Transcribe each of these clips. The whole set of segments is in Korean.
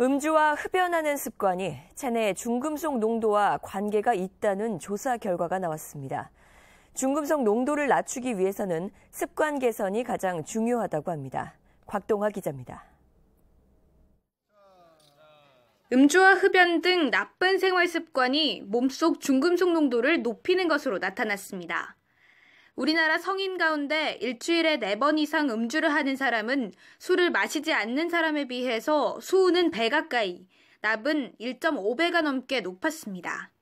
음주와 흡연하는 습관이 체내 중금속 농도와 관계가 있다는 조사 결과가 나왔습니다. 중금속 농도를 낮추기 위해서는 습관 개선이 가장 중요하다고 합니다. 곽동화 기자입니다. 음주와 흡연 등 나쁜 생활 습관이 몸속 중금속 농도를 높이는 것으로 나타났습니다. 우리나라 성인 가운데 일주일에 4번 이상 음주를 하는 사람은 술을 마시지 않는 사람에 비해서 수우는배 가까이, 납은 1.5배가 넘게 높았습니다.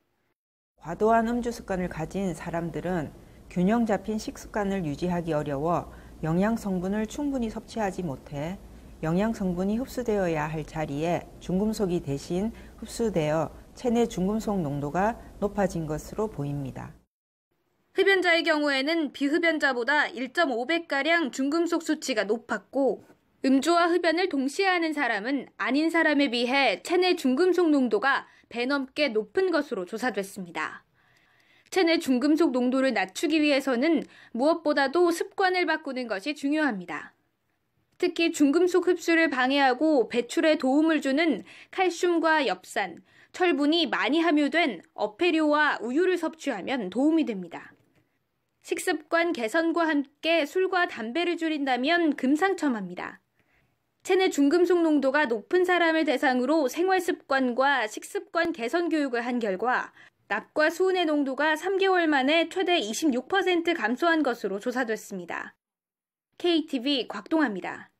과도한 음주 습관을 가진 사람들은 균형 잡힌 식습관을 유지하기 어려워 영양 성분을 충분히 섭취하지 못해 영양 성분이 흡수되어야 할 자리에 중금속이 대신 흡수되어 체내 중금속 농도가 높아진 것으로 보입니다. 흡연자의 경우에는 비흡연자보다 1.5배가량 중금속 수치가 높았고 음주와 흡연을 동시에 하는 사람은 아닌 사람에 비해 체내 중금속 농도가 배 넘게 높은 것으로 조사됐습니다. 체내 중금속 농도를 낮추기 위해서는 무엇보다도 습관을 바꾸는 것이 중요합니다. 특히 중금속 흡수를 방해하고 배출에 도움을 주는 칼슘과 엽산, 철분이 많이 함유된 어패류와 우유를 섭취하면 도움이 됩니다. 식습관 개선과 함께 술과 담배를 줄인다면 금상첨화입니다. 체내 중금속 농도가 높은 사람을 대상으로 생활습관과 식습관 개선 교육을 한 결과 납과 수은의 농도가 3개월 만에 최대 26% 감소한 것으로 조사됐습니다. KTV 곽동아입니다.